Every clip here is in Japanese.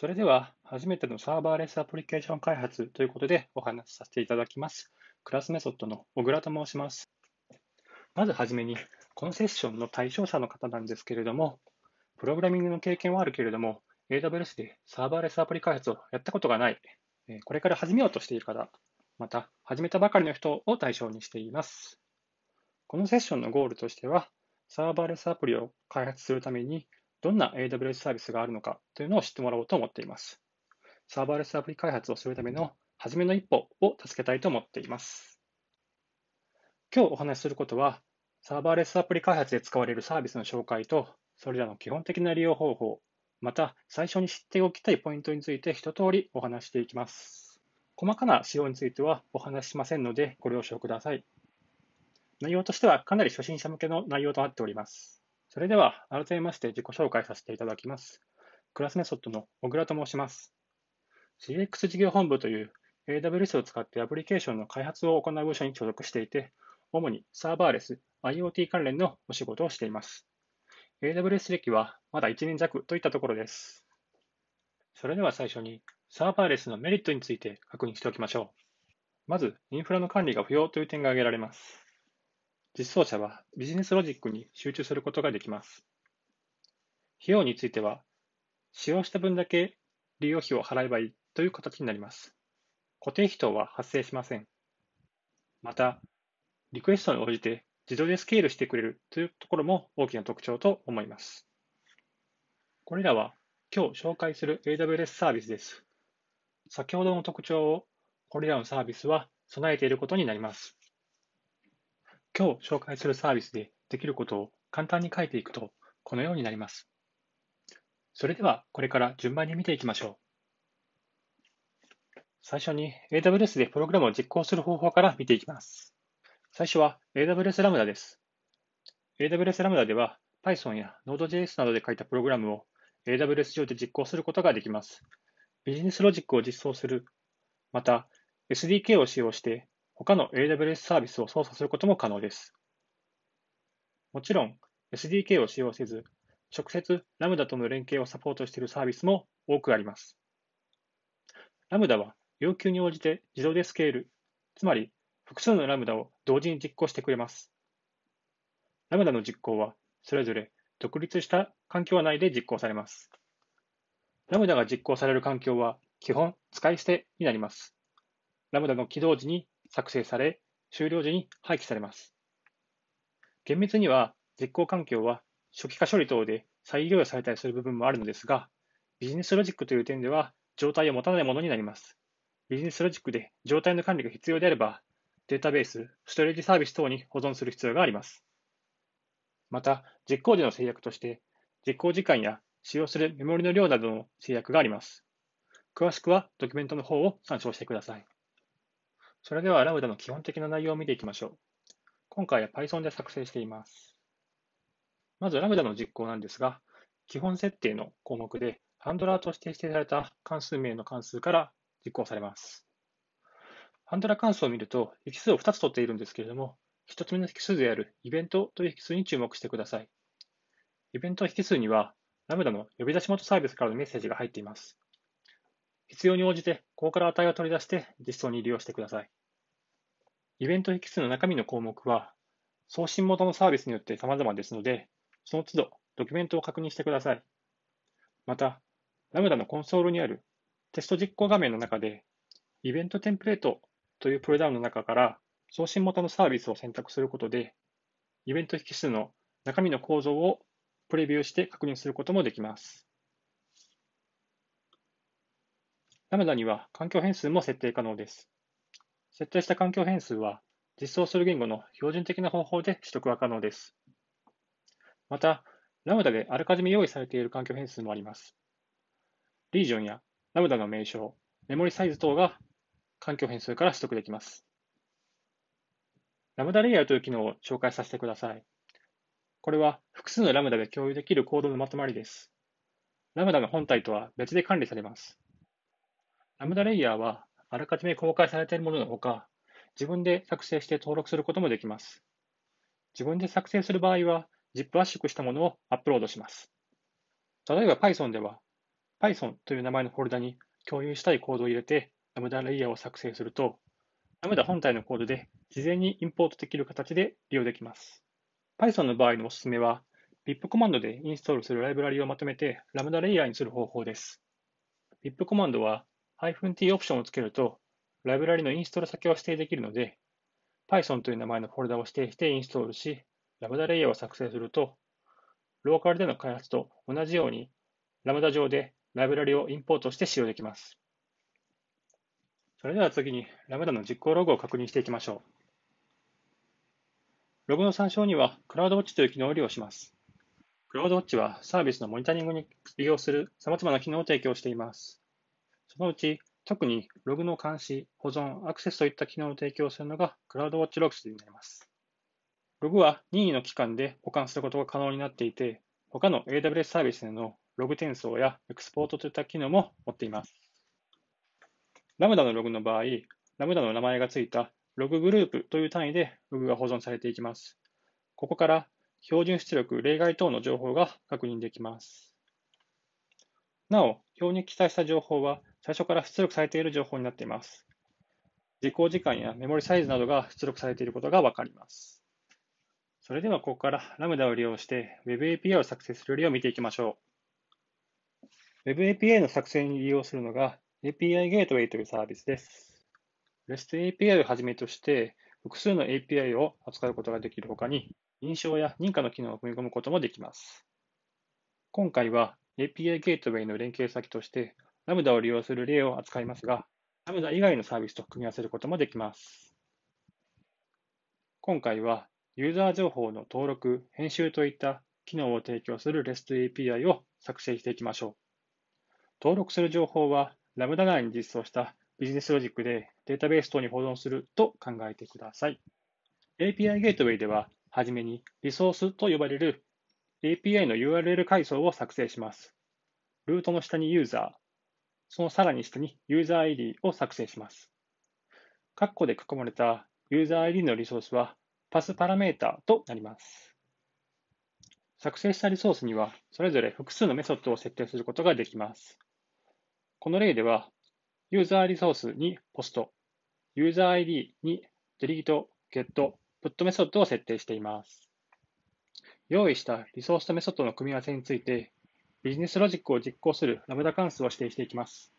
それでは、初めてのサーバーレスアプリケーション開発ということでお話しさせていただきます。クラスメソッドの小倉と申します。まずはじめに、このセッションの対象者の方なんですけれども、プログラミングの経験はあるけれども、AWS でサーバーレスアプリ開発をやったことがない、これから始めようとしている方、また始めたばかりの人を対象にしています。このセッションのゴールとしては、サーバーレスアプリを開発するためにどんな AWS サービスがあるのかというのを知ってもらおうと思っています。サーバーレスアプリ開発をするための初めの一歩を助けたいと思っています。今日お話しすることは、サーバーレスアプリ開発で使われるサービスの紹介と、それらの基本的な利用方法、また最初に知っておきたいポイントについて一通りお話していきます。細かな仕様についてはお話ししませんのでご了承ください。内容としてはかなり初心者向けの内容となっております。それでは、改めまして自己紹介させていただきます。クラスメソッドの小倉と申します。CX 事業本部という AWS を使ってアプリケーションの開発を行う部署に所属していて、主にサーバーレス、IoT 関連のお仕事をしています。AWS 歴はまだ1年弱といったところです。それでは最初にサーバーレスのメリットについて確認しておきましょう。まず、インフラの管理が不要という点が挙げられます。実装者はビジネスロジックに集中することができます。費用については、使用した分だけ利用費を払えばいいという形になります。固定費等は発生しません。また、リクエストに応じて自動でスケールしてくれるというところも大きな特徴と思います。これらは今日紹介する AWS サービスです。先ほどの特徴をこれらのサービスは備えていることになります。今日紹介するサービスでできることを簡単に書いていくと、このようになります。それでは、これから順番に見ていきましょう。最初に AWS でプログラムを実行する方法から見ていきます。最初は AWS ラムダです。AWS ラムダでは Python や Node.js などで書いたプログラムを AWS 上で実行することができます。ビジネスロジックを実装する、また SDK を使用して他の AWS サービスを操作することも可能です。もちろん、SDK を使用せず、直接 Lambda との連携をサポートしているサービスも多くあります。Lambda は要求に応じて自動でスケール、つまり複数の Lambda を同時に実行してくれます。Lambda の実行はそれぞれ独立した環境内で実行されます。Lambda が実行される環境は基本使い捨てになります。Lambda の起動時に作成され、終了時に廃棄されます。厳密には、実行環境は初期化処理等で再利用されたりする部分もあるのですが、ビジネスロジックという点では、状態を持たないものになります。ビジネスロジックで状態の管理が必要であれば、データベース、ストレージサービス等に保存する必要があります。また、実行時の制約として、実行時間や使用するメモリの量などの制約があります。詳しくはドキュメントの方を参照してください。それではラ a ダの基本的な内容を見ていきましょう。今回は Python で作成しています。まずラ a ダの実行なんですが、基本設定の項目でハンドラーとして指定された関数名の関数から実行されます。ハンドラー関数を見ると、引数を2つ取っているんですけれども、1つ目の引数であるイベントという引数に注目してください。イベント引数には、ラムダの呼び出し元サービスからのメッセージが入っています。必要に応じて、ここから値を取り出して実装に利用してください。イベント引数の中身の項目は、送信元のサービスによって様々ですので、その都度ドキュメントを確認してください。また、ラムダのコンソールにあるテスト実行画面の中で、イベントテンプレートというプルダウンの中から送信元のサービスを選択することで、イベント引数の中身の構造をプレビューして確認することもできます。ラムダには環境変数も設定可能です。設定した環境変数は、実装する言語の標準的な方法で取得は可能です。また、ラムダであらかじめ用意されている環境変数もあります。リージョンやラムダの名称、メモリサイズ等が環境変数から取得できます。ラムダレイヤーという機能を紹介させてください。これは複数のラムダで共有できるコードのまとまりです。ラムダの本体とは別で管理されます。ラムダレイヤーは、あらかじめ公開されているもののほか、自分で作成して登録することもできます。自分で作成する場合は、ZIP 圧縮したものをアップロードします。例えば Python では、Python という名前のフォルダに共有したいコードを入れて、ラムダレイヤーを作成すると、ラムダ本体のコードで事前にインポートできる形で利用できます。Python の場合のおすすめは、pip コマンドでインストールするライブラリをまとめてラムダレイヤーにする方法です。pip コマンドは -t オプションをつけると、ライブラリのインストール先を指定できるので、Python という名前のフォルダを指定してインストールし、ラムダレイヤーを作成すると、ローカルでの開発と同じように、ラムダ上でライブラリをインポートして使用できます。それでは次に、ラムダの実行ログを確認していきましょう。ログの参照には、クラウドウォッチという機能を利用します。クラウドウォッチはサービスのモニタリングに利用する様々な機能を提供しています。そのうち、特にログの監視、保存、アクセスといった機能を提供するのが CloudWatch Logs になります。ログは任意の期間で保管することが可能になっていて、他の AWS サービスでのログ転送やエクスポートといった機能も持っています。ラムダのログの場合、ラムダの名前がついたロググループという単位でログが保存されていきます。ここから標準出力、例外等の情報が確認できます。なお、表に記載した情報は最初から出力されている情報になっています。実行時間やメモリサイズなどが出力されていることがわかります。それではここからラムダを利用して WebAPI を作成する例を見ていきましょう。WebAPI の作成に利用するのが API ゲートウェイというサービスです。REST API をはじめとして複数の API を扱うことができるほかに認証や認可の機能を組み込むこともできます。今回は API ゲートウェイの連携先としてラムダを利用する例を扱いますが、ラムダ以外のサービスと組み合わせることもできます。今回は、ユーザー情報の登録、編集といった機能を提供する REST API を作成していきましょう。登録する情報は、ラムダ内に実装したビジネスロジックでデータベース等に保存すると考えてください。API ゲートウェイでは、はじめにリソースと呼ばれる API の URL 階層を作成します。ルートの下にユーザー、そのさらに下にユーザー ID を作成します。括弧で囲まれたユーザー ID のリソースはパスパラメータとなります。作成したリソースにはそれぞれ複数のメソッドを設定することができます。この例では、ユーザーリソースにポスト、ユーザー ID にデリート、ゲット、プットメソッドを設定しています。用意したリソースとメソッドの組み合わせについてビジネスロジックを実行するラムダ関数を指定していきます。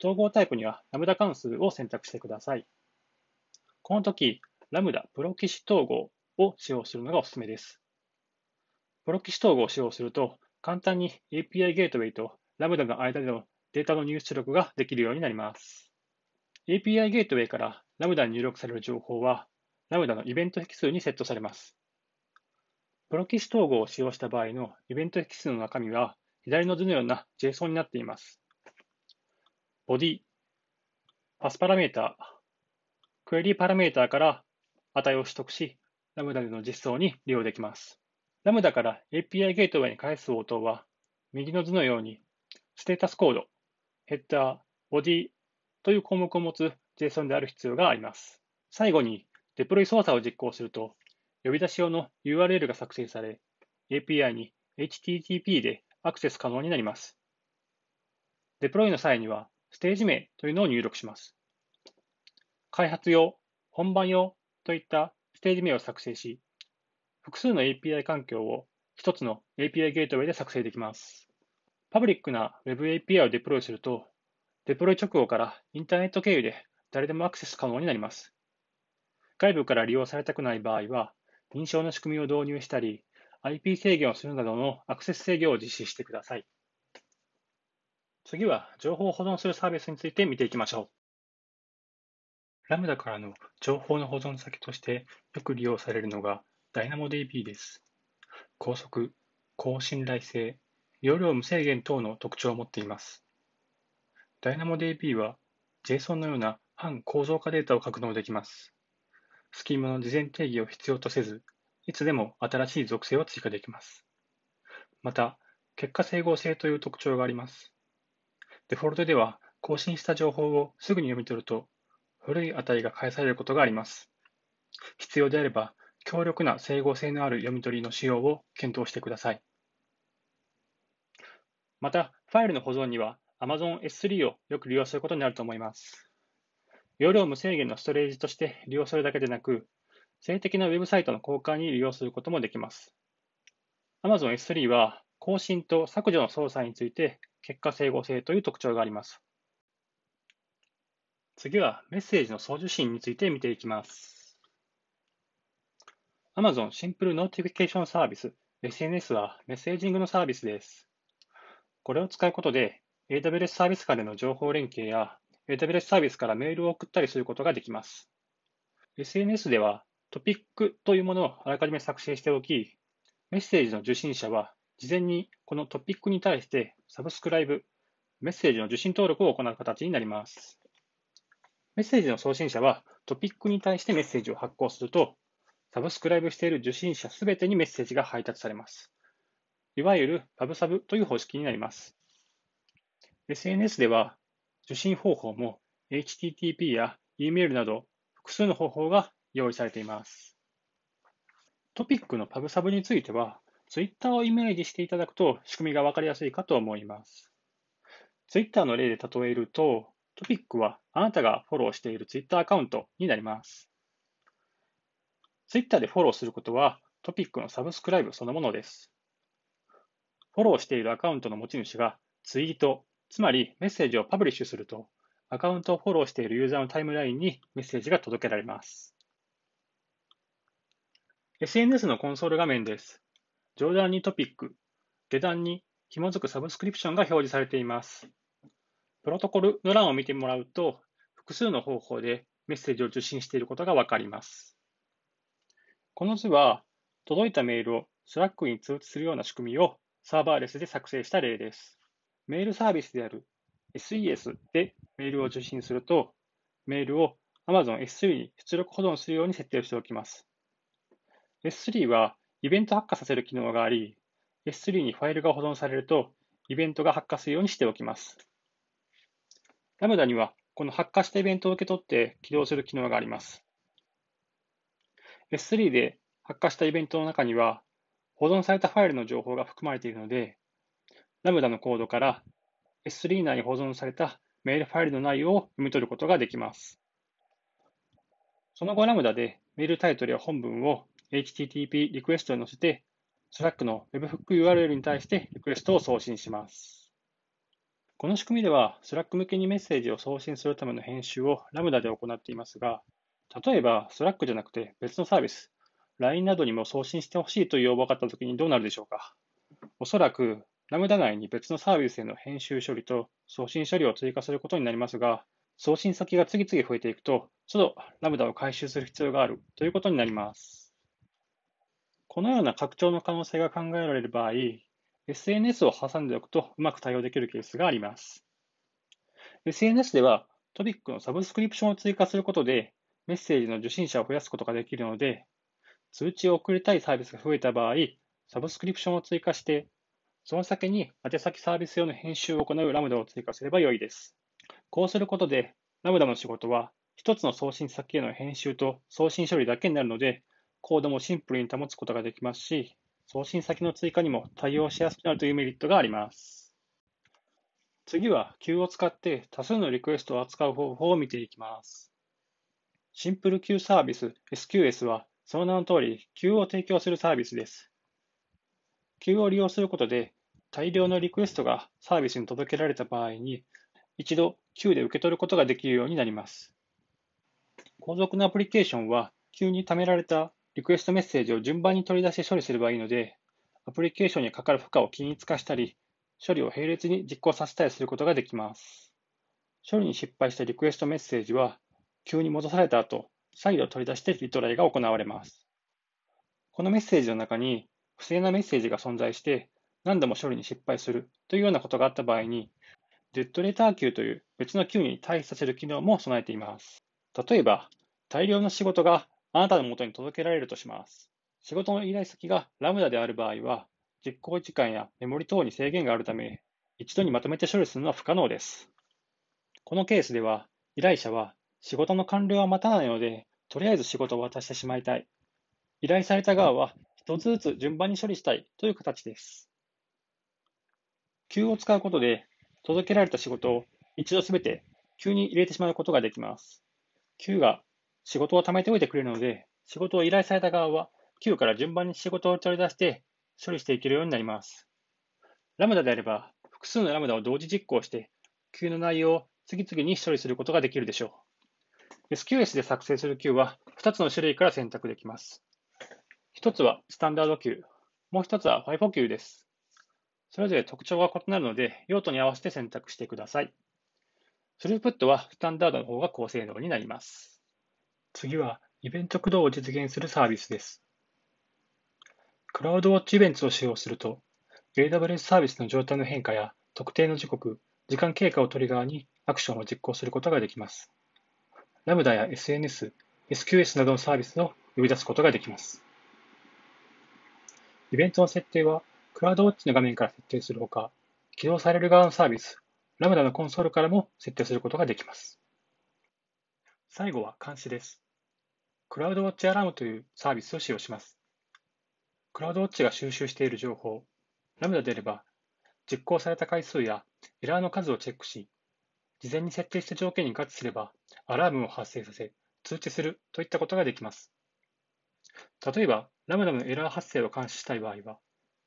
統合タイプにはラムダ関数を選択してください。この時、ラムダプロキシ統合を使用するのがおすすめです。プロキシ統合を使用すると、簡単に API ゲートウェイとラムダの間でのデータの入出力ができるようになります。API ゲートウェイからラムダに入力される情報は、ラムダのイベント引数にセットされます。プロキシ統合を使用した場合のイベント引数の中身は、左の図のような JSON になっています。ボディ、パスパラメータ、クエリパラメータから値を取得し、ラムダでの実装に利用できます。ラムダから API ゲートウェイに返す応答は、右の図のように、ステータスコード、ヘッダー、ボディという項目を持つ JSON である必要があります。最後に、デプロイ操作を実行すると、呼び出し用の URL が作成され、API に HTTP でアクセス可能になります。デプロイの際には、ステージ名というのを入力します。開発用、本番用といったステージ名を作成し、複数の API 環境を1つの API ゲートウェイで作成できます。パブリックな Web API をデプロイすると、デプロイ直後からインターネット経由で誰でもアクセス可能になります。外部から利用されたくない場合は、認証の仕組みを導入したり、IP 制限をするなどのアクセス制御を実施してください。次は、情報を保存するサービスについて見ていきましょう。ラムダからの情報の保存先としてよく利用されるのが DynamoDB です。高速、高信頼性、容量無制限等の特徴を持っています。DynamoDB は JSON のような反構造化データを格納できます。スキームの事前定義を必要とせず、いつでも新しい属性を追加できます。また、結果整合性という特徴があります。デフォルトでは更新した情報をすぐに読み取ると、古い値が返されることがあります。必要であれば、強力な整合性のある読み取りの使用を検討してください。また、ファイルの保存には Amazon S3 をよく利用することになると思います。容量無制限のストレージとして利用するだけでなく、性的なウェブサイトの交換に利用することもできます。Amazon S3 は更新と削除の操作について結果整合性という特徴があります。次はメッセージの送受信について見ていきます。Amazon シンプルノーティフィケーションサービス SNS はメッセージングのサービスです。これを使うことで AWS サービス間での情報連携や AWS サービスからメールを送ったりすることができます。SNS ではトピックというものをあらかじめ作成しておき、メッセージの受信者は事前にこのトピックに対してサブスクライブ、メッセージの受信登録を行う形になります。メッセージの送信者はトピックに対してメッセージを発行すると、サブスクライブしている受信者すべてにメッセージが配達されます。いわゆるパブサブという方式になります。SNS では受信方法も HTTP や Email など複数の方法が用意されています。トピックのパブサブについては、Twitter をイメージしていただくと仕組みがわかりやすいかと思います。Twitter の例で例えると、トピックはあなたがフォローしている Twitter アカウントになります。Twitter でフォローすることはトピックのサブスクライブそのものです。フォローしているアカウントの持ち主がツイート、つまり、メッセージをパブリッシュすると、アカウントをフォローしているユーザーのタイムラインにメッセージが届けられます。SNS のコンソール画面です。上段にトピック、下段に紐づくサブスクリプションが表示されています。プロトコルの欄を見てもらうと、複数の方法でメッセージを受信していることがわかります。この図は、届いたメールを Slack に通知するような仕組みをサーバーレスで作成した例です。メールサービスである SES でメールを受信すると、メールを Amazon S3 に出力保存するように設定しておきます。S3 はイベント発火させる機能があり、S3 にファイルが保存されると、イベントが発火するようにしておきます。ラムダには、この発火したイベントを受け取って起動する機能があります。S3 で発火したイベントの中には、保存されたファイルの情報が含まれているので、ラムダのコードから S3 内に保存されたメールファイルの内容を読み取ることができます。その後、ラムダでメールタイトルや本文を HTTP リクエストに載せて、Slack の Webhook URL に対してリクエストを送信します。この仕組みでは、Slack 向けにメッセージを送信するための編集をラムダで行っていますが、例えば、Slack じゃなくて別のサービス、LINE などにも送信してほしいという要望があったときにどうなるでしょうか。おそらくラムダ内に別のサービスへの編集処理と送信処理を追加することになりますが、送信先が次々増えていくと、都度ラムダを回収する必要があるということになります。このような拡張の可能性が考えられる場合、SNS を挟んでおくとうまく対応できるケースがあります。SNS ではトピックのサブスクリプションを追加することでメッセージの受信者を増やすことができるので、通知を送りたいサービスが増えた場合、サブスクリプションを追加してその先に宛先サービス用の編集を行うラムダを追加すればよいです。こうすることで、ラムダの仕事は一つの送信先への編集と送信処理だけになるので、コードもシンプルに保つことができますし、送信先の追加にも対応しやすくなるというメリットがあります。次は Q を使って多数のリクエストを扱う方法を見ていきます。シンプル Q サービス SQS はその名の通り Q を提供するサービスです。Q を利用することで大量のリクエストがサービスに届けられた場合に、一度 Q で受け取ることができるようになります。後続のアプリケーションは、急に貯められたリクエストメッセージを順番に取り出して処理すればいいので、アプリケーションにかかる負荷を均一化したり、処理を並列に実行させたりすることができます。処理に失敗したリクエストメッセージは、急に戻された後、再度取り出してリトライが行われます。このメッセージの中に、不正なメッセージが存在して、何度も処理に失敗するというようなことがあった場合に、デッドレター級という別の級に対比させる機能も備えています。例えば、大量の仕事があなたの元に届けられるとします。仕事の依頼先がラムダである場合は、実行時間やメモリ等に制限があるため、一度にまとめて処理するのは不可能です。このケースでは、依頼者は仕事の完了は待たないので、とりあえず仕事を渡してしまいたい。依頼された側は、一つずつ順番に処理したいという形です。急を使うことで、届けられた仕事を一度すべて急に入れてしまうことができます。急が仕事を貯めておいてくれるので、仕事を依頼された側は、急から順番に仕事を取り出して処理していけるようになります。ラムダであれば、複数のラムダを同時実行して、急の内容を次々に処理することができるでしょう。SQS で作成する Q は2つの種類から選択できます。1つはスタンダード Q、もう1つは FIFO Q です。それぞれ特徴が異なるので、用途に合わせて選択してください。スループットはスタンダードの方が高性能になります。次は、イベント駆動を実現するサービスです。クラウドウォッチイベントを使用すると、AWS サービスの状態の変化や特定の時刻、時間経過をトリガーにアクションを実行することができます。ラムダや SNS、SQS などのサービスを呼び出すことができます。イベントの設定はクラウドウォッチの画面から設定するほか、起動される側のサービス、ラムダのコンソールからも設定することができます。最後は監視です。クラウドウォッチアラームというサービスを使用します。クラウドウォッチが収集している情報、ラムダであれば、実行された回数やエラーの数をチェックし、事前に設定した条件に合致すれば、アラームを発生させ、通知するといったことができます。例えば、ラムダのエラー発生を監視したい場合は、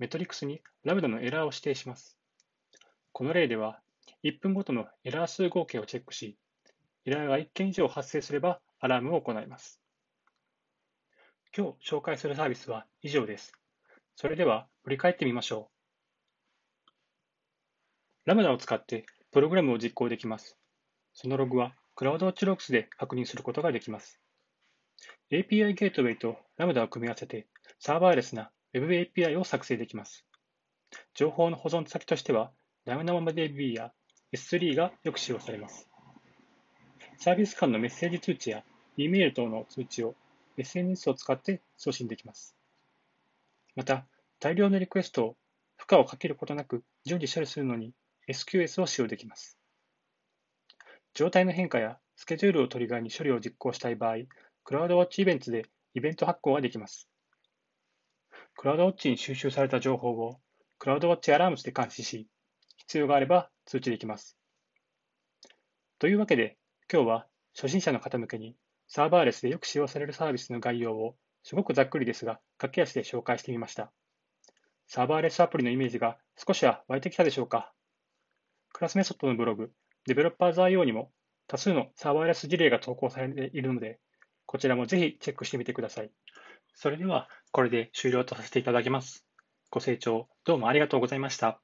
メトリクスにラムダのエラーを指定します。この例では、1分ごとのエラー数合計をチェックし、エラーが1件以上発生すればアラームを行います。今日紹介するサービスは以上です。それでは振り返ってみましょう。ラムダを使ってプログラムを実行できます。そのログはクラウドウォッチログスで確認することができます。API ゲートウェイとラムダを組み合わせてサーバーレスな WebAPI を作成できます。情報の保存先としては DynamoDB や S3 がよく使用されます。サービス間のメッセージ通知や E メール等の通知を SNS を使って送信できます。また、大量のリクエストを負荷をかけることなく順次処理するのに SQS を使用できます。状態の変化やスケジュールをトリガーに処理を実行したい場合、クラウドウォッチイベントでイベント発行ができます。クラウドウォッチに収集された情報をクラウドウォッチアラームスで監視し、必要があれば通知できます。というわけで、今日は初心者の方向けにサーバーレスでよく使用されるサービスの概要をすごくざっくりですが、駆け足で紹介してみました。サーバーレスアプリのイメージが少しは湧いてきたでしょうかクラスメソッドのブログ、デベロッパーズ IO にも多数のサーバーレス事例が投稿されているので、こちらもぜひチェックしてみてください。それではこれで終了とさせていただきます。ご清聴どうもありがとうございました。